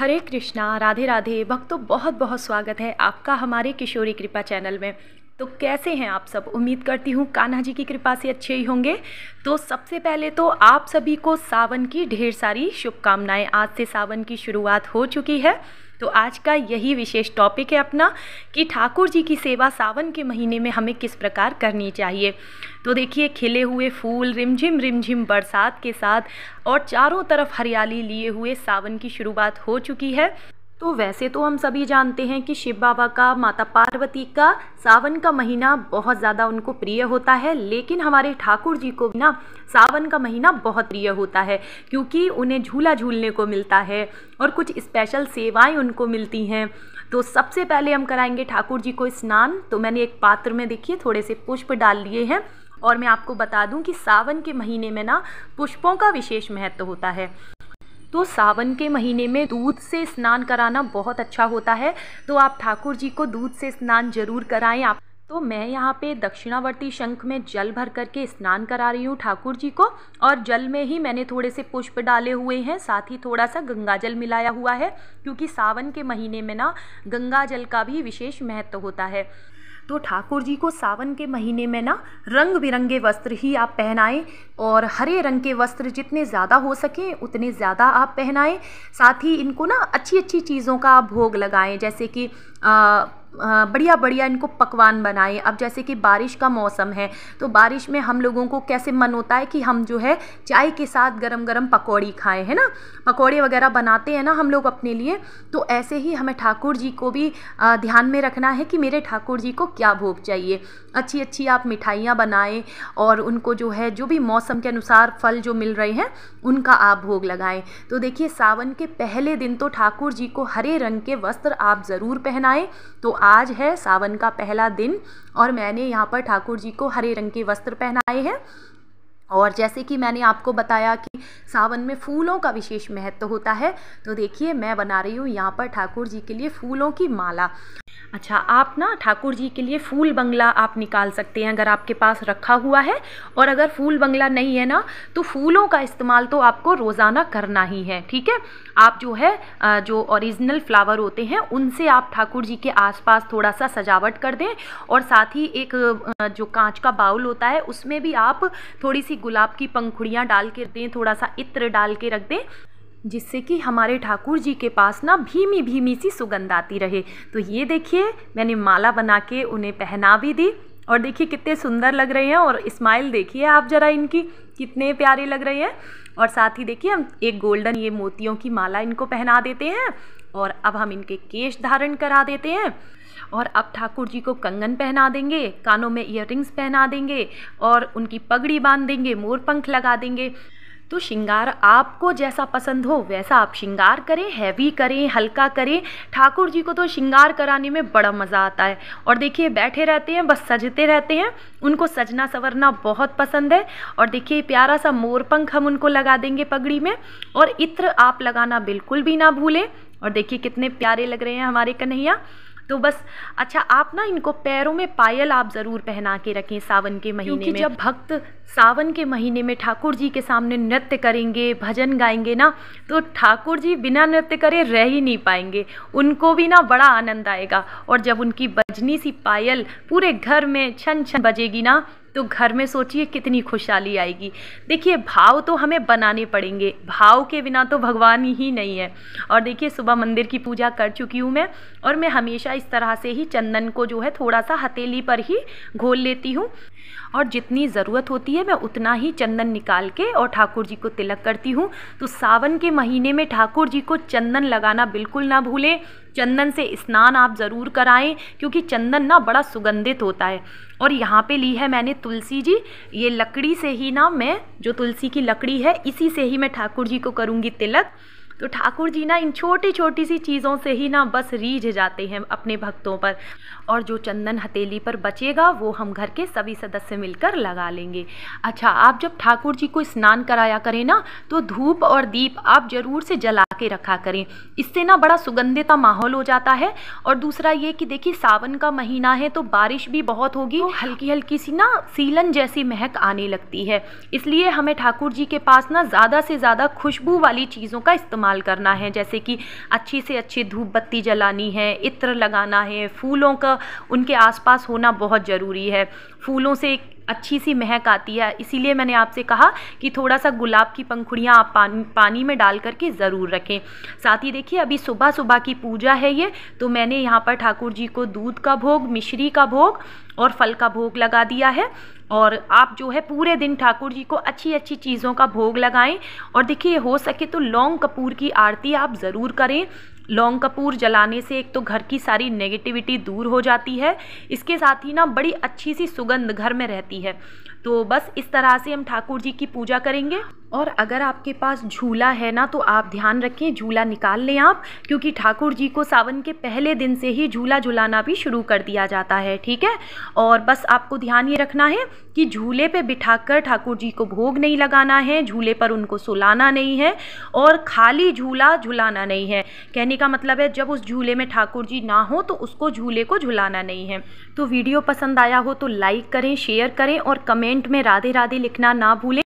हरे कृष्णा राधे राधे भक्तों बहुत बहुत स्वागत है आपका हमारे किशोरी कृपा चैनल में तो कैसे हैं आप सब उम्मीद करती हूँ कान्हा जी की कृपा से अच्छे ही होंगे तो सबसे पहले तो आप सभी को सावन की ढेर सारी शुभकामनाएं आज से सावन की शुरुआत हो चुकी है तो आज का यही विशेष टॉपिक है अपना कि ठाकुर जी की सेवा सावन के महीने में हमें किस प्रकार करनी चाहिए तो देखिए खिले हुए फूल रिमझिम रिमझिम बरसात के साथ और चारों तरफ हरियाली लिए हुए सावन की शुरुआत हो चुकी है तो वैसे तो हम सभी जानते हैं कि शिव बाबा का माता पार्वती का सावन का महीना बहुत ज़्यादा उनको प्रिय होता है लेकिन हमारे ठाकुर जी को ना सावन का महीना बहुत प्रिय होता है क्योंकि उन्हें झूला झूलने को मिलता है और कुछ स्पेशल सेवाएं उनको मिलती हैं तो सबसे पहले हम कराएंगे ठाकुर जी को स्नान तो मैंने एक पात्र में देखिए थोड़े से पुष्प डाल लिए हैं और मैं आपको बता दूं कि सावन के महीने में ना पुष्पों का विशेष महत्व होता है तो सावन के महीने में दूध से स्नान कराना बहुत अच्छा होता है तो आप ठाकुर जी को दूध से स्नान ज़रूर कराएं आप तो मैं यहाँ पे दक्षिणावर्ती शंख में जल भर करके स्नान करा रही हूँ ठाकुर जी को और जल में ही मैंने थोड़े से पुष्प डाले हुए हैं साथ ही थोड़ा सा गंगा जल मिलाया हुआ है क्योंकि सावन के महीने में ना गंगा जल का भी विशेष महत्व होता है तो ठाकुर जी को सावन के महीने में ना रंग बिरंगे वस्त्र ही आप पहनाएं और हरे रंग के वस्त्र जितने ज़्यादा हो सकें उतने ज़्यादा आप पहनाएं साथ ही इनको ना अच्छी अच्छी चीज़ों का आप भोग लगाएं जैसे कि बढ़िया बढ़िया इनको पकवान बनाएं अब जैसे कि बारिश का मौसम है तो बारिश में हम लोगों को कैसे मन होता है कि हम जो है चाय के साथ गरम गरम पकौड़ी खाएं है ना पकौड़े वगैरह बनाते हैं ना हम लोग अपने लिए तो ऐसे ही हमें ठाकुर जी को भी ध्यान में रखना है कि मेरे ठाकुर जी को क्या भोग चाहिए अच्छी अच्छी आप मिठाइयाँ बनाएँ और उनको जो है जो भी मौसम के अनुसार फल जो मिल रहे हैं उनका आप भोग लगाएं तो देखिए सावन के पहले दिन तो ठाकुर जी को हरे रंग के वस्त्र आप ज़रूर पहनाएं तो आज है सावन का पहला दिन और मैंने यहाँ पर ठाकुर जी को हरे रंग के वस्त्र पहनाए हैं और जैसे कि मैंने आपको बताया कि सावन में फूलों का विशेष महत्व होता है तो देखिए मैं बना रही हूँ यहाँ पर ठाकुर जी के लिए फूलों की माला अच्छा आप ना ठाकुर जी के लिए फूल बंगला आप निकाल सकते हैं अगर आपके पास रखा हुआ है और अगर फूल बंगला नहीं है ना तो फूलों का इस्तेमाल तो आपको रोज़ाना करना ही है ठीक है आप जो है जो ओरिजिनल फ्लावर होते हैं उनसे आप ठाकुर जी के आसपास थोड़ा सा सजावट कर दें और साथ ही एक जो कांच का बाउल होता है उसमें भी आप थोड़ी सी गुलाब की पंखुड़ियाँ डाल के दें थोड़ा सा इत्र डाल के रख दें जिससे कि हमारे ठाकुर जी के पास ना भीमी भीमी सी सुगंध आती रहे तो ये देखिए मैंने माला बना के उन्हें पहना भी दी और देखिए कितने सुंदर लग रहे हैं और स्माइल देखिए आप ज़रा इनकी कितने प्यारे लग रहे हैं और साथ ही देखिए हम एक गोल्डन ये मोतियों की माला इनको पहना देते हैं और अब हम इनके केश धारण करा देते हैं और अब ठाकुर जी को कंगन पहना देंगे कानों में इयर पहना देंगे और उनकी पगड़ी बांध देंगे मोर पंख लगा देंगे तो श्रृंगार आपको जैसा पसंद हो वैसा आप श्रृंगार करें हैवी करें हल्का करें ठाकुर जी को तो श्रृंगार कराने में बड़ा मज़ा आता है और देखिए बैठे रहते हैं बस सजते रहते हैं उनको सजना सवरना बहुत पसंद है और देखिए प्यारा सा मोरपंख हम उनको लगा देंगे पगड़ी में और इत्र आप लगाना बिल्कुल भी ना भूलें और देखिए कितने प्यारे लग रहे हैं हमारे कन्हैया तो बस अच्छा आप ना इनको पैरों में पायल आप ज़रूर पहना के रखें सावन के महीने में जब भक्त सावन के महीने में ठाकुर जी के सामने नृत्य करेंगे भजन गाएंगे ना तो ठाकुर जी बिना नृत्य करे रह ही नहीं पाएंगे उनको भी ना बड़ा आनंद आएगा और जब उनकी बजनी सी पायल पूरे घर में छन छन बजेगी ना तो घर में सोचिए कितनी खुशहाली आएगी देखिए भाव तो हमें बनाने पड़ेंगे भाव के बिना तो भगवान ही नहीं है और देखिए सुबह मंदिर की पूजा कर चुकी हूँ मैं और मैं हमेशा इस तरह से ही चंदन को जो है थोड़ा सा हथेली पर ही घोल लेती हूँ और जितनी ज़रूरत होती है मैं उतना ही चंदन निकाल के और ठाकुर जी को तिलक करती हूँ तो सावन के महीने में ठाकुर जी को चंदन लगाना बिल्कुल ना भूलें चंदन से स्नान आप ज़रूर कराएं क्योंकि चंदन ना बड़ा सुगंधित होता है और यहाँ पे ली है मैंने तुलसी जी ये लकड़ी से ही ना मैं जो तुलसी की लकड़ी है इसी से ही मैं ठाकुर जी को करूँगी तिलक तो ठाकुर जी ना इन छोटी छोटी सी चीज़ों से ही ना बस रीझ जाते हैं अपने भक्तों पर और जो चंदन हथेली पर बचेगा वो हम घर के सभी सदस्य मिलकर लगा लेंगे अच्छा आप जब ठाकुर जी को स्नान कराया करें ना तो धूप और दीप आप ज़रूर से जला के रखा करें इससे ना बड़ा सुगंधिता माहौल हो जाता है और दूसरा ये कि देखिए सावन का महीना है तो बारिश भी बहुत होगी तो हल्की हल्की सी ना सीलन जैसी महक आने लगती है इसलिए हमें ठाकुर जी के पास ना ज़्यादा से ज़्यादा खुशबू वाली चीज़ों का इस्तेमाल करना है जैसे कि अच्छी से अच्छी धूप बत्ती जलानी है इत्र लगाना है फूलों का उनके आसपास होना बहुत ज़रूरी है फूलों से अच्छी सी महक आती है इसीलिए मैंने आपसे कहा कि थोड़ा सा गुलाब की पंखुड़ियाँ आप पानी पानी में डाल करके ज़रूर रखें साथ ही देखिए अभी सुबह सुबह की पूजा है ये तो मैंने यहाँ पर ठाकुर जी को दूध का भोग मिश्री का भोग और फल का भोग लगा दिया है और आप जो है पूरे दिन ठाकुर जी को अच्छी अच्छी चीज़ों का भोग लगाएं और देखिए हो सके तो लौंग कपूर की आरती आप ज़रूर करें लौंग कपूर जलाने से एक तो घर की सारी नेगेटिविटी दूर हो जाती है इसके साथ ही ना बड़ी अच्छी सी सुगंध घर में रहती है तो बस इस तरह से हम ठाकुर जी की पूजा करेंगे और अगर आपके पास झूला है ना तो आप ध्यान रखें झूला निकाल लें आप क्योंकि ठाकुर जी को सावन के पहले दिन से ही झूला झुलाना भी शुरू कर दिया जाता है ठीक है और बस आपको ध्यान ये रखना है कि झूले पे बिठाकर ठाकुर जी को भोग नहीं लगाना है झूले पर उनको सुलाना नहीं है और खाली झूला झुलाना नहीं है कहने का मतलब है जब उस झूले में ठाकुर जी ना हो तो उसको झूले को झुलाना नहीं है तो वीडियो पसंद आया हो तो लाइक करें शेयर करें और कमेंट में राधे राधे लिखना ना भूलें